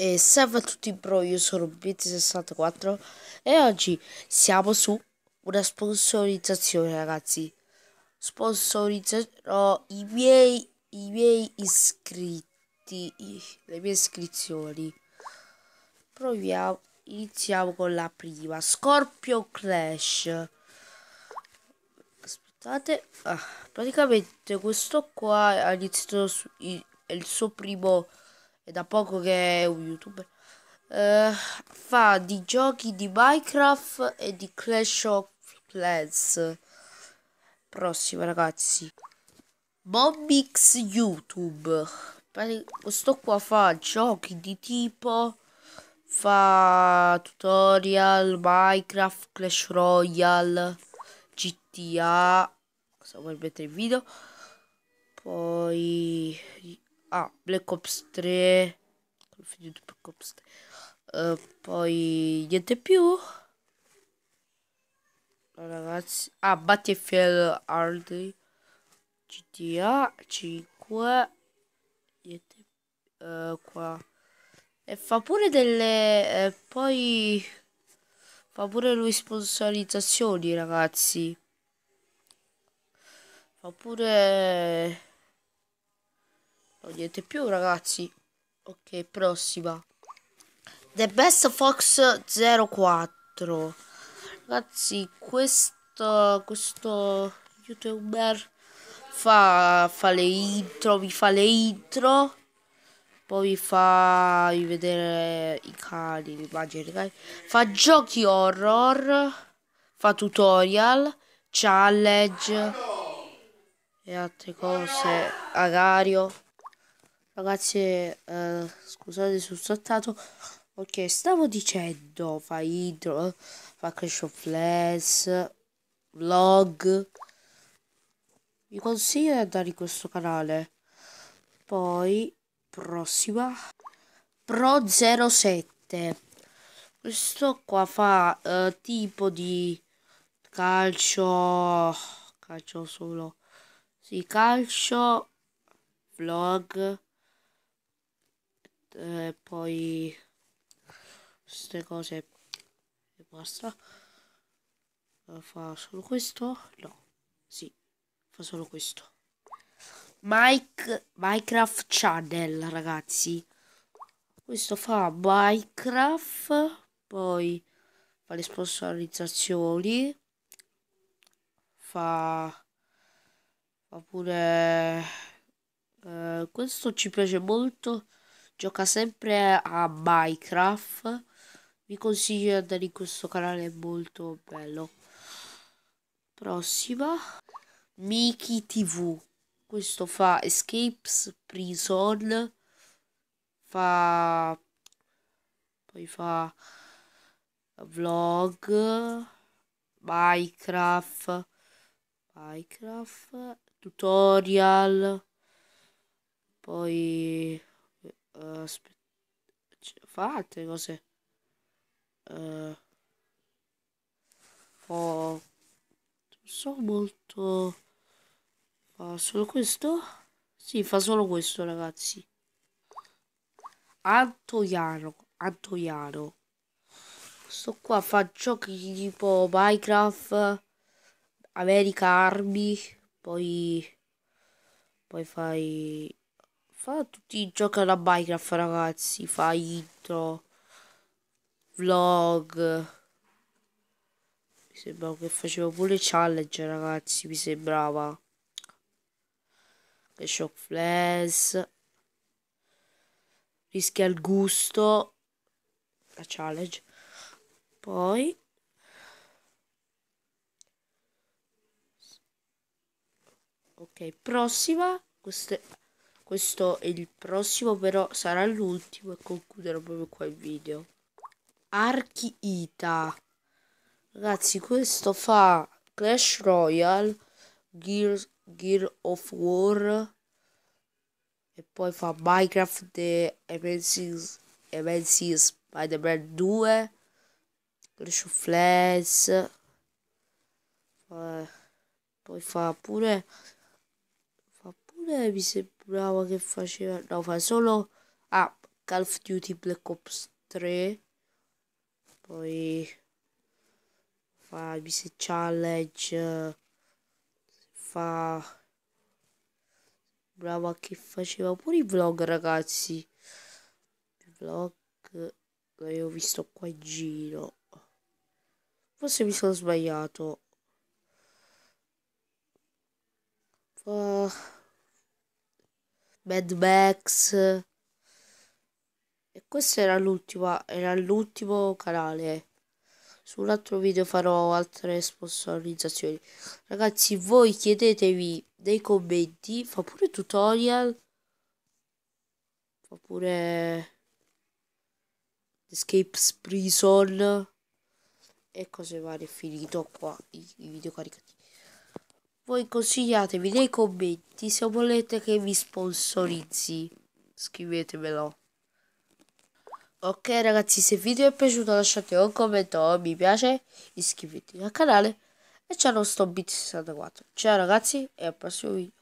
E salve a tutti i pro, io sono Bitti64 e oggi siamo su una sponsorizzazione ragazzi Sponsorizzerò i miei, i miei iscritti, le mie iscrizioni Proviamo, iniziamo con la prima Scorpio Clash Aspettate, ah, praticamente questo qua ha iniziato su, il, il suo primo è da poco che è un youtuber, eh, fa di giochi di Minecraft e di Clash of Clans. Prossimo ragazzi. Bobbix YouTube. Questo qua fa giochi di tipo fa tutorial Minecraft, Clash Royale, GTA, cosa vuoi mettere in video? Poi Ah, Black Ops 3. Black Ops 3. Uh, eh, poi niente più. Ragazzi. Ah, Battlefield Hardly. GTA 5. Niente. Uh, qua. E fa pure delle... Eh, poi... Fa pure lui sponsorizzazioni, ragazzi. Fa pure niente più ragazzi. Ok, prossima. The Best Fox 04. Ragazzi, questo, questo youtuber fa, fa le intro, vi fa le intro. Poi vi fa vi vedere i cani, le Fa giochi horror, fa tutorial, challenge e altre cose. Agario. Ragazzi, eh, scusate se ho saltato. Ok, stavo dicendo, fa idro, fa Crash of Flash, vlog. Vi consiglio di andare in questo canale. Poi, prossima, Pro07. Questo qua fa eh, tipo di calcio, calcio solo, sì, calcio, vlog eh, poi queste cose e basta fa solo questo? no sì fa solo questo Mike, Minecraft Channel ragazzi questo fa Minecraft poi fa le sponsorizzazioni fa oppure eh, questo ci piace molto gioca sempre a Minecraft vi consiglio di andare in questo canale è molto bello prossima Miki TV questo fa escapes prison fa poi fa vlog minecraft minecraft tutorial poi Uh, eh, fa altre cose. Uh, oh, non so molto. Fa solo questo? Sì, fa solo questo, ragazzi. Antoiano. Antoiano. Sto qua fa giochi tipo Minecraft, America Army, poi, poi fai fa tutti i giochi alla Minecraft ragazzi, fa intro, vlog, mi sembrava che faceva pure challenge ragazzi, mi sembrava. The Shock Flash, Rischia al gusto, la challenge, poi... Ok, prossima. Queste questo è il prossimo però sarà l'ultimo e concluderò proprio qua il video Archita ragazzi questo fa Clash Royale Gears, Gear of War e poi fa Minecraft The Amazing Spider-Man 2 Clash of Clans eh, poi fa pure pure mi sembrava che faceva no fa solo ah, Call of Duty Black Ops 3 poi fa Mise Challenge fa brava che faceva pure i vlog ragazzi i vlog l'avevo visto qua in giro forse mi sono sbagliato fa Mad Max. E questo era l'ultimo, era l'ultimo canale. Sull'altro video farò altre sponsorizzazioni. Ragazzi, voi chiedetevi nei commenti, fa pure tutorial, fa pure Escapes Prison e cose varie. Finito qua i, i video caricati. Voi consigliatevi nei commenti se volete che vi sponsorizzi. Scrivetemelo. Ok ragazzi, se il video vi è piaciuto lasciate un commento o mi piace, iscrivetevi al canale e ciao non sto bit64. Ciao ragazzi e al prossimo video.